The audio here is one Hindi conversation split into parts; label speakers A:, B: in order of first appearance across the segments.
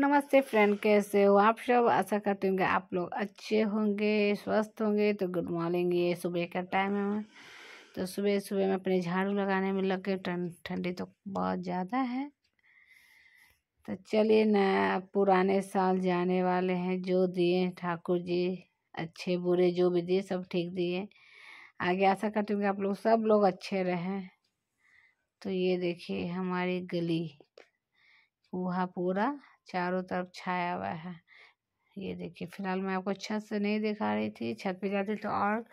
A: नमस्ते फ्रेंड कैसे हो आप सब आशा करते होंगे कि आप लोग अच्छे होंगे स्वस्थ होंगे तो गुड मॉर्निंग ये सुबह का टाइम है तो सुबह सुबह मैं अपने झाड़ू लगाने में लग गई ठंड ठंडी तो बहुत ज़्यादा है तो चलिए ना पुराने साल जाने वाले हैं जो दिए ठाकुर जी अच्छे बुरे जो भी दिए सब ठीक दिए आगे आशा करती हूँ कि आप लोग सब लोग अच्छे रहें तो ये देखिए हमारी गली पूहा पूरा चारों तरफ छाया हुआ है ये देखिए फिलहाल मैं आपको छत से नहीं दिखा रही थी छत पे जाती तो और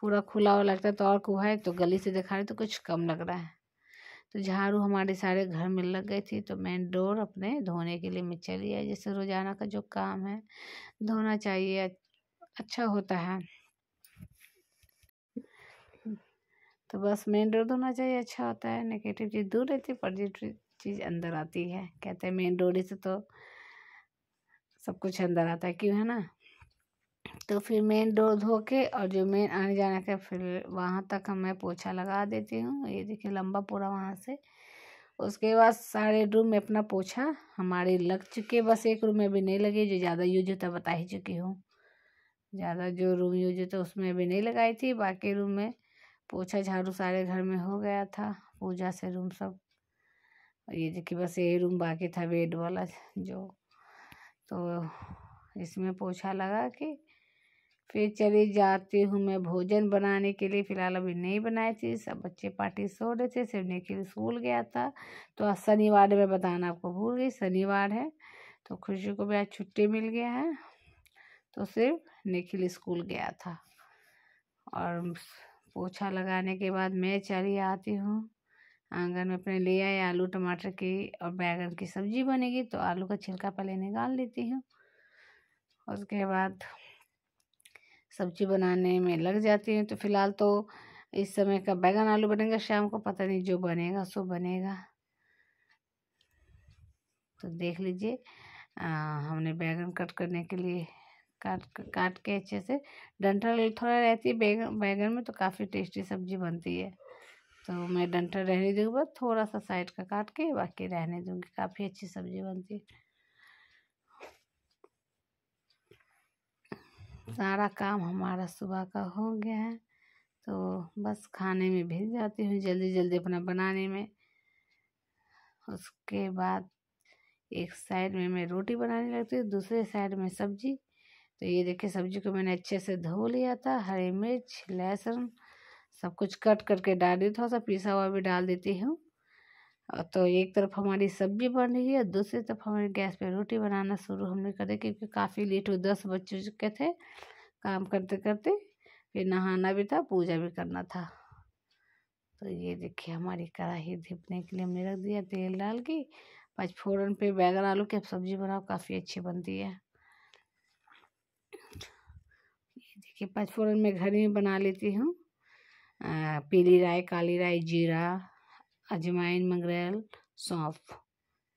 A: पूरा खुला हुआ लगता तो और कुआ है तो गली से दिखा रही तो कुछ कम लग रहा है तो झाड़ू हमारे सारे घर में लग गई थी तो मेन डोर अपने धोने के लिए मैं चली आई जैसे रोज़ाना का जो काम है धोना चाहिए अच्छा होता है तो बस मेन डोर धोना चाहिए अच्छा होता है नेगेटिव चीज़ दूर रहती पॉजिटिव चीज़ अंदर आती है कहते हैं मेन डोरी से तो सब कुछ अंदर आता है क्यों है ना तो फिर मेन डोर धो के और जो मेन आने जाने का फिर वहाँ तक मैं पोछा लगा देती हूँ ये देखिए लंबा पूरा वहाँ से उसके बाद सारे रूम में अपना पोछा हमारे लग चुके बस एक रूम में भी नहीं लगे जो ज़्यादा यूज होता बता ही चुकी हूँ ज़्यादा जो रूम यूज होता उसमें भी नहीं लगाई थी बाकी रूम में पोछा झाड़ू सारे घर में हो गया था पूजा से रूम सब और ये देखिए बस यही रूम बाकी था बेड वाला जो तो इसमें पोछा लगा के फिर चली जाती हूँ मैं भोजन बनाने के लिए फ़िलहाल अभी नहीं बनाई थी सब बच्चे पार्टी सो रहे थे सिर्फ निखिल स्कूल गया था तो आज शनिवार में बताना आपको भूल गई शनिवार है तो खुशी को भी आज छुट्टी मिल गया है तो सिर्फ निखिल स्कूल गया था और पोछा लगाने के बाद मैं चली आती हूँ आंगन में अपने ले आए आलू टमाटर की और बैगन की सब्जी बनेगी तो आलू का छिलका पहले निकाल लेती हूँ उसके बाद सब्जी बनाने में लग जाती हूँ तो फिलहाल तो इस समय का बैगन आलू बनेगा शाम को पता नहीं जो बनेगा सो बनेगा तो देख लीजिए हमने बैगन कट करने के लिए काट काट के अच्छे से डंठल थोड़ा रहती है बैगन बैगन में तो काफ़ी टेस्टी सब्जी बनती है तो मैं डंठल रहने दूँगी बस थोड़ा सा साइड का काट के बाकी रहने दूँगी काफ़ी अच्छी सब्ज़ी बनती है सारा काम हमारा सुबह का हो गया है तो बस खाने में भेज जाती हूँ जल्दी जल्दी अपना बनाने में उसके बाद एक साइड में मैं रोटी बनाने लगती हूँ दूसरे साइड में सब्जी तो ये देखिए सब्जी को मैंने अच्छे से धो लिया था हरी मिर्च लहसुन सब कुछ कट करके डाल दी थोड़ा सा पिसा हुआ भी डाल देती हूँ तो एक तरफ हमारी सब्जी बन रही है दूसरी तरफ हमारे गैस पे रोटी बनाना शुरू हमने करे क्योंकि काफ़ी लेट हुई दस बज चुके थे काम करते करते फिर नहाना भी था पूजा भी करना था तो ये देखिए हमारी कढ़ाई धिपने के लिए हमने रख दिया तेल डाल के पाँच फोरन पे बैगन आलू की सब्जी बनाओ काफ़ी अच्छी बनती है ये देखिए पाँच फोरन में घर में बना लेती हूँ पीली राय काली राय जीरा अजवाइन मंगरेल सौंफ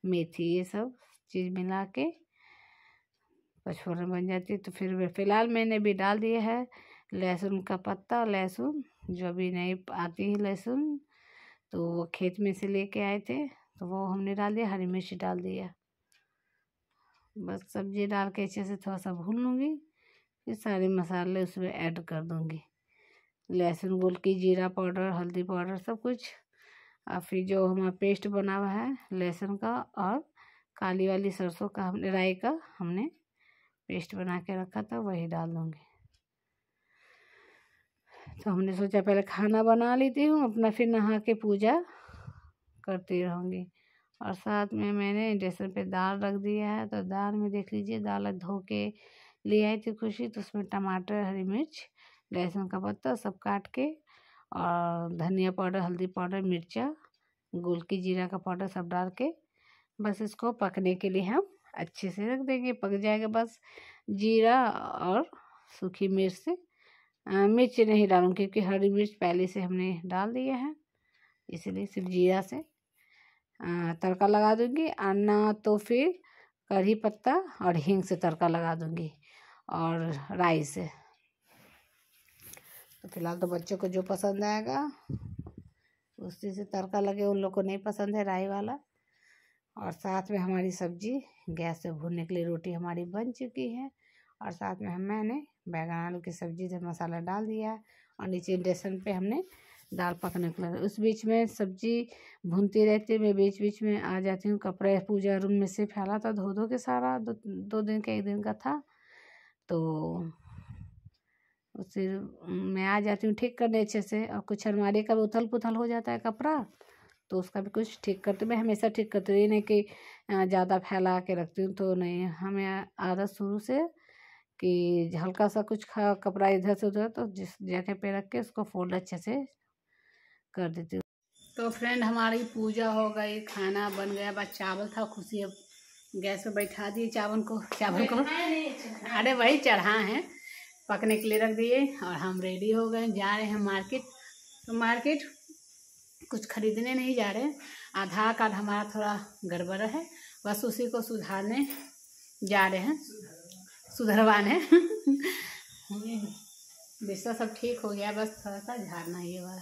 A: मेथी ये सब चीज़ मिला के पचफोरन बन जाती है तो फिर फ़िलहाल मैंने भी डाल दिया है लहसुन का पत्ता लहसुन जो अभी नहीं आती है लहसुन तो वो खेत में से लेके आए थे तो वो हमने डाल दिया हरी मिर्च डाल दिया बस सब्जी डाल के अच्छे से थोड़ा सा भून लूँगी फिर सारे मसाले उसमें ऐड कर दूँगी लहसुन गोल की जीरा पाउडर हल्दी पाउडर सब कुछ और फिर जो हमारा पेस्ट बना हुआ है लहसुन का और काली वाली सरसों का हमने राई का हमने पेस्ट बना के रखा था वही डाल दूँगी तो हमने सोचा पहले खाना बना लेती हूँ अपना फिर नहा के पूजा करती रहूँगी और साथ में मैंने इंडक्शन पे दाल रख दिया है तो दाल में देख लीजिए दाल धो के ले आई थी खुशी तो उसमें टमाटर हरी मिर्च लहसुन का पत्ता सब काट के और धनिया पाउडर हल्दी पाउडर मिर्चा गोलकी जीरा का पाउडर सब डाल के बस इसको पकने के लिए हम अच्छे से रख देंगे पक जाएगा बस जीरा और सूखी मिर्च से मिर्च नहीं डालूँ क्योंकि हरी मिर्च पहले से हमने डाल दिया है इसलिए सिर्फ जीरा से तड़का लगा दूँगी और ना तो फिर कढ़ी पत्ता और हींग से तड़का लगा दूँगी और राइस से तो फिलहाल तो बच्चों को जो पसंद आएगा उसी से तड़का लगे उन लोग को नहीं पसंद है राई वाला और साथ में हमारी सब्जी गैस पे भूनने के लिए रोटी हमारी बन चुकी है और साथ में हम मैंने बैगन आलू की सब्जी से मसाला डाल दिया और नीचे डेसन पे हमने दाल पकने के लिए उस बीच में सब्जी भूनती रहती मैं बीच बीच में आ जाती हूँ कपड़े पूजा रूम में से फैला था धो धो के सारा दो, दो दिन का एक दिन का था तो उसे मैं आ जाती हूँ ठीक करने अच्छे से और कुछ अलमारी का उथल पुथल हो जाता है कपड़ा तो उसका भी कुछ ठीक करते मैं हमेशा ठीक करती हूँ ये नहीं कि ज़्यादा फैला के रखती हूँ तो नहीं हमें आदत शुरू से कि हल्का सा कुछ खा कपड़ा इधर से उधर तो जिस जगह पे रख के उसको फोल्ड अच्छे से कर देती हूँ तो फ्रेंड हमारी पूजा हो गई खाना बन गया बस चावल था खुशी अब गैस पर बैठा दिए चावल को चावल को अरे वही चढ़ा है पकने के लिए रख दिए और हम रेडी हो गए जा रहे हैं मार्केट तो मार्केट कुछ खरीदने नहीं जा रहे आधार कार्ड हमारा थोड़ा गड़बड़ है बस उसी को सुधारने जा रहे हैं सुधरवाने बिस्तर सब ठीक हो गया बस थोड़ा सा झाड़ना ये वाला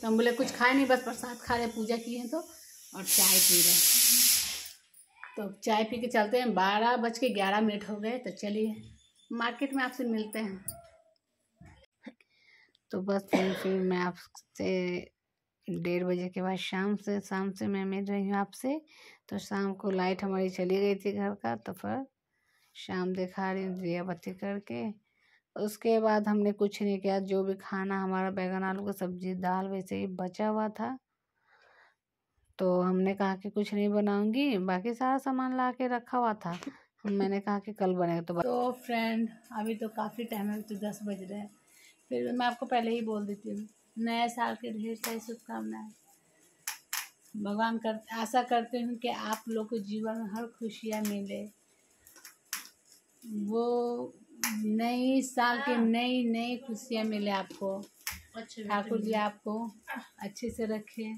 A: तो हम बोले कुछ खाए नहीं बस प्रसाद खा रहे पूजा किए हैं तो और चाय पी रहे तो चाय पी के चलते हैं बारह बज के ग्यारह मिनट हो गए तो चलिए मार्केट में आपसे मिलते हैं तो बस फिर मैं आपसे डेढ़ बजे के बाद शाम से शाम से मैं मिल रही हूँ आपसे तो शाम को लाइट हमारी चली गई थी घर का तो फिर शाम दिखा रही हूँ दिया बत्ती करके उसके बाद हमने कुछ नहीं किया जो भी खाना हमारा बैगन आलू का सब्जी दाल वैसे ही बचा हुआ था तो हमने कहा कि कुछ नहीं बनाऊंगी बाकी सारा सामान ला के रखा हुआ था मैंने कहा कि कल बनेगा तो तो फ्रेंड अभी तो काफ़ी टाइम है तो दस बज रहे हैं फिर मैं आपको पहले ही बोल देती हूँ नए साल के ढेर सारी शुभकामनाएं भगवान कर आशा करते हूँ कि आप लोग को जीवन में हर खुशियाँ मिले वो नई साल की हाँ। नई नई खुशियाँ मिले आपको ठाकुर जी आपको अच्छे से रखें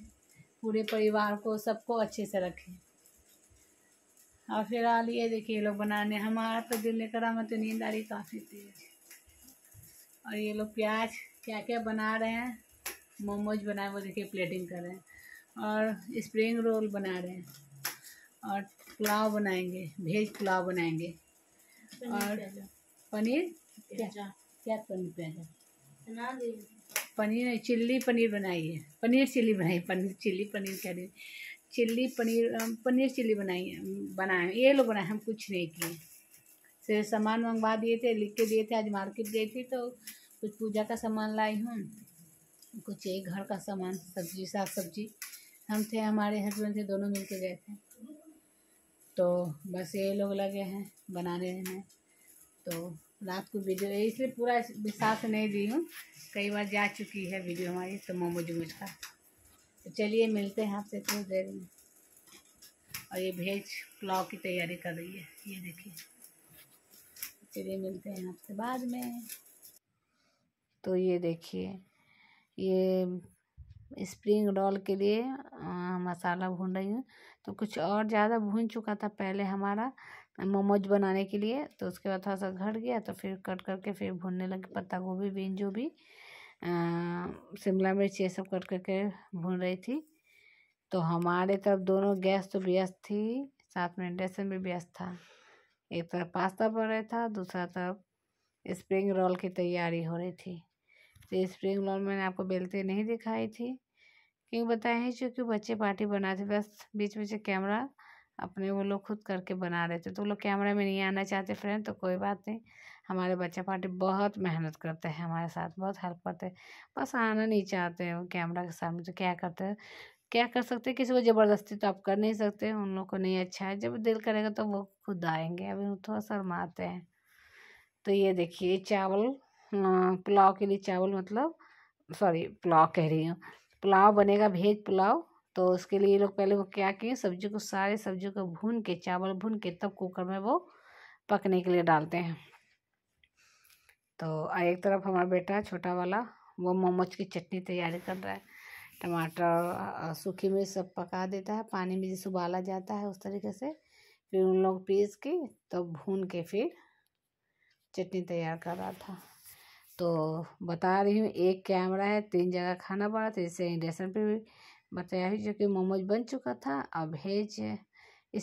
A: पूरे परिवार को सबको अच्छे से रखें और फिर आ लिए देखिए ये लोग बनाने हमारा तो दिल लेकर हमें तो नींद आ रही काफ़ी तेज और ये लोग प्याज क्या क्या बना रहे हैं मोमोज बनाए वो देखिए प्लेटिंग कर रहे हैं और स्प्रिंग रोल बना रहे हैं और पुलाव बनाएंगे भेज पुलाव बनाएंगे और पनीर क्या क्या पनीर प्याजा पनीर चिल्ली पनीर बनाइए पनीर चिल्ली बनाइए पनीर चिल्ली पनीर कह रही चिल्ली पनीर पनीर चिल्ली बनाई बनाए ये लोग बनाए हम कुछ नहीं किए से सामान मंगवा दिए थे लिख के दिए थे आज मार्केट गई थी तो कुछ पूजा का सामान लाई हूँ कुछ एक घर का सामान सब्जी साग सब्जी हम थे हमारे हस्बैंड थे दोनों मिल के गए थे तो बस ये लोग लगे हैं बनाने में तो रात को वीडियो इसलिए पूरा विश्वास नहीं दी हूँ कई बार जा चुकी है वीडियो हमारी तो मोमो जुमोज का तो चलिए मिलते हैं आपसे थोड़ी देर में और ये भेज पुलाव की तैयारी कर रही है ये देखिए चलिए मिलते हैं आपसे बाद में तो ये देखिए ये स्प्रिंग रोल के लिए आ, मसाला भून रही हूँ तो कुछ और ज़्यादा भून चुका था पहले हमारा मोमोज बनाने के लिए तो उसके बाद थोड़ा सा घट गया तो फिर कट करके फिर भूनने लगे पत्ता गोभी बीन जो भी शिमला मिर्च ये सब कट करके भून रही थी तो हमारे तरफ दोनों गैस तो व्यस्त थी साथ में इंडक्शन भी व्यस्त था एक तरफ पास्ता बन रहा था दूसरा तरफ स्प्रिंग रोल की तैयारी हो रही थी तो स्प्रिंग रोल मैंने आपको बेलते नहीं दिखाई थी क्योंकि बताए ही चूँकि बच्चे पार्टी बनाते बस बीच बीच कैमरा अपने वो लोग खुद करके बना रहे थे तो वो लोग कैमरा में नहीं आना चाहते फ्रेंड तो कोई बात नहीं हमारे बच्चे पार्टी बहुत मेहनत करते हैं हमारे साथ बहुत हेल्प करते हैं बस आना नहीं चाहते वो कैमरा के सामने तो क्या करते हैं क्या कर सकते हैं किसी को ज़बरदस्ती तो आप कर नहीं सकते उन लोग को नहीं अच्छा है जब दिल करेगा तो वो खुद आएंगे अभी थोड़ा शर्माते हैं तो ये देखिए चावल पुलाव के लिए चावल मतलब सॉरी पुलाव कह रही हूँ पुलाव बनेगा भेज पुलाव तो उसके लिए लोग पहले वो क्या किए सब्जी को सारे सब्जी को भून के चावल भून के तब कुकर में वो पकने के लिए डालते हैं तो एक तरफ हमारा बेटा छोटा वाला वो मोमोज की चटनी तैयारी कर रहा है टमाटर सूखी मिर्च सब पका देता है पानी में जैसे उबाला जाता है उस तरीके से फिर उन लोग पीस के तो भून के फिर चटनी तैयार कर रहा था तो बता रही हूँ एक कैमरा है तीन जगह खाना बना था जैसे इंडक्शन पर भी बताया जो कि मोमोज बन चुका था अब भेज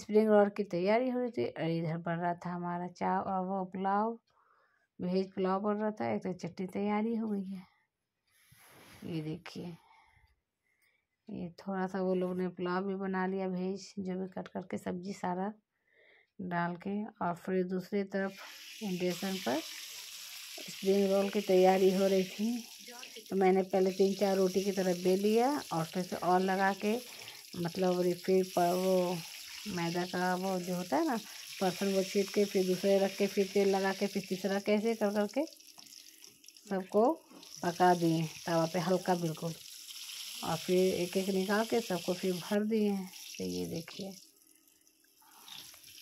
A: स्प्रिंग रोल की तैयारी हो रही थी और इधर बन रहा था हमारा चाव और वो पुलाव वेज पुलाव बन रहा था एक तो चटनी तैयारी हो गई है ये देखिए ये थोड़ा सा वो लोग ने पुलाव भी बना लिया भेज जो भी कट करके सब्जी सारा डाल के और फिर दूसरी तरफ इंडेशन पर स्प्रिंग रोल की तैयारी हो रही थी तो मैंने पहले तीन चार रोटी की तरफ बेल लिया और फिर से और लगा के मतलब फिर वो मैदा का वो जो होता है ना परसन को छीट के फिर दूसरे रख के फिर तेल लगा के फिर तीसरा कैसे कर करके सबको पका दिए तवा पे हल्का बिल्कुल और फिर एक एक निकाल के सबको फिर भर दिए हैं तो ये देखिए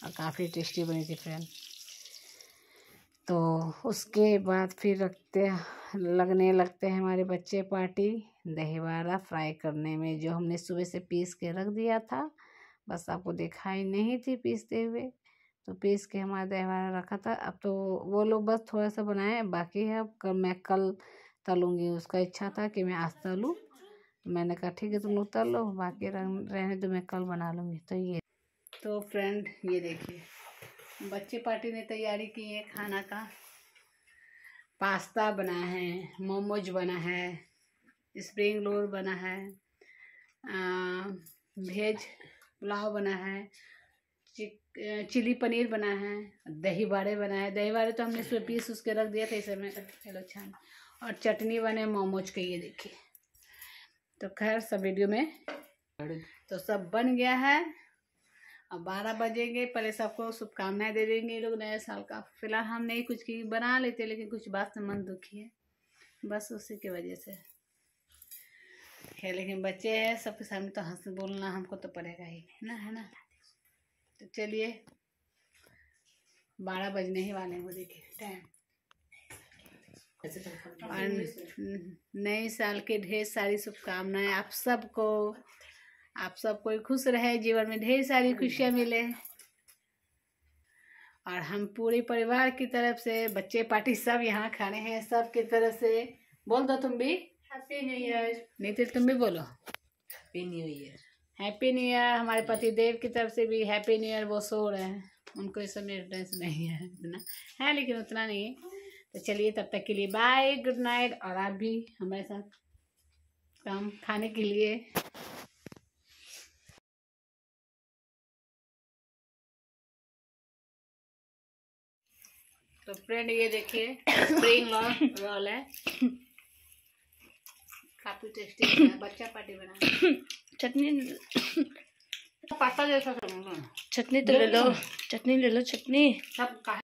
A: और काफ़ी टेस्टी बनी थी फ्रेंड तो उसके बाद फिर रखते लगने लगते हैं हमारे बच्चे पार्टी दही वड़ा फ्राई करने में जो हमने सुबह से पीस के रख दिया था बस आपको दिखाई नहीं थी पीसते हुए तो पीस के हमारे दही रखा था अब तो वो लोग बस थोड़ा सा बनाए बाकी है अब कल मैं कल तलूँगी उसका इच्छा था कि मैं आज तलूँ तो मैंने कहा ठीक है तुम लोग तल लो बाकी रहने तो मैं कल बना लूँगी तो ये तो फ्रेंड ये देखिए बच्चे पार्टी ने तैयारी की है खाना का पास्ता बना है मोमोज बना है स्प्रिंग रोल बना है भेज पुलाव बना है चिक चिली पनीर बना है दही बाड़े बना है दही बाड़े तो हमने इसमें पीस उसके रख दिया था इसे में चलो छान और चटनी बने मोमोज के ये देखिए तो खैर सब वीडियो में तो सब बन गया है अब बारह बजेंगे पहले सबको शुभकामनाएं दे देंगे लोग नए साल का फिलहाल हम नहीं कुछ की बना लेते लेकिन कुछ बात से मन दुखी है बस उसी की वजह से खैर लेकिन बच्चे हैं सबके सामने तो हंस बोलना हमको तो पड़ेगा ही है ना है ना तो चलिए बारह बजने ही वाले हैं वो देखिए टाइम तो और नए साल के ढेर सारी शुभकामनाएं आप सबको आप सब कोई खुश रहे जीवन में ढेर सारी खुशियां मिले और हम पूरे परिवार की तरफ से बच्चे पार्टी सब यहाँ खाने हैं सब की तरफ से बोल दो तुम भी हैप्पी न्यू ईयर नहीं तो तुम भी बोलो happy new year happy new year हमारे पति देव की तरफ से भी हैप्पी न्यू ईयर वो सो रहे हैं उनको इस समय ड्रेस नहीं है इतना है लेकिन उतना नहीं है तो चलिए तब तक के लिए बाय गुड नाइट और आप भी हमारे साथ काम खाने के लिए तो फ्रेंड ये देखिए स्प्रिंग रोल है काफ़ी टेस्टी बच्चा पार्टी बना चटनी पास्ता जैसा चटनी तो ले लो चटनी ले लो चटनी सब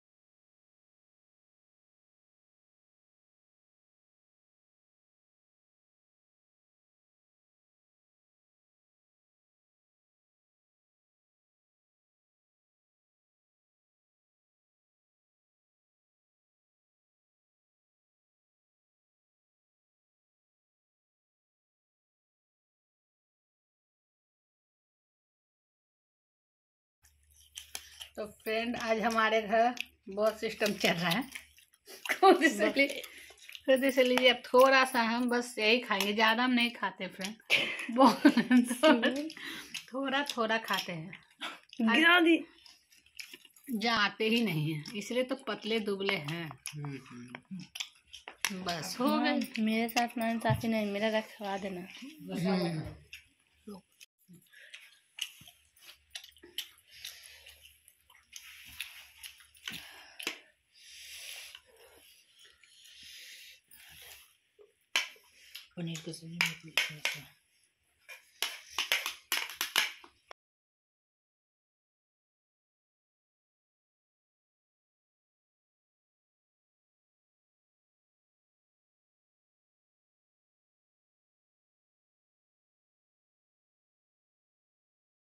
A: तो फ्रेंड आज हमारे घर बहुत सिस्टम चल रहा है खुद से खुद से लीजिए अब थोड़ा सा हम बस यही खाएंगे ज़्यादा हम नहीं खाते फ्रेंड बहुत थोड़ा थोड़ा खाते हैं हाँ हाँ जाते ही नहीं है इसलिए तो पतले दुबले हैं हम्म, हम्म। बस हो गए हाँ, मेरे साथ मैंने ही नहीं मेरा रखवा खवा देना हम्म। पनीर की सब्जी में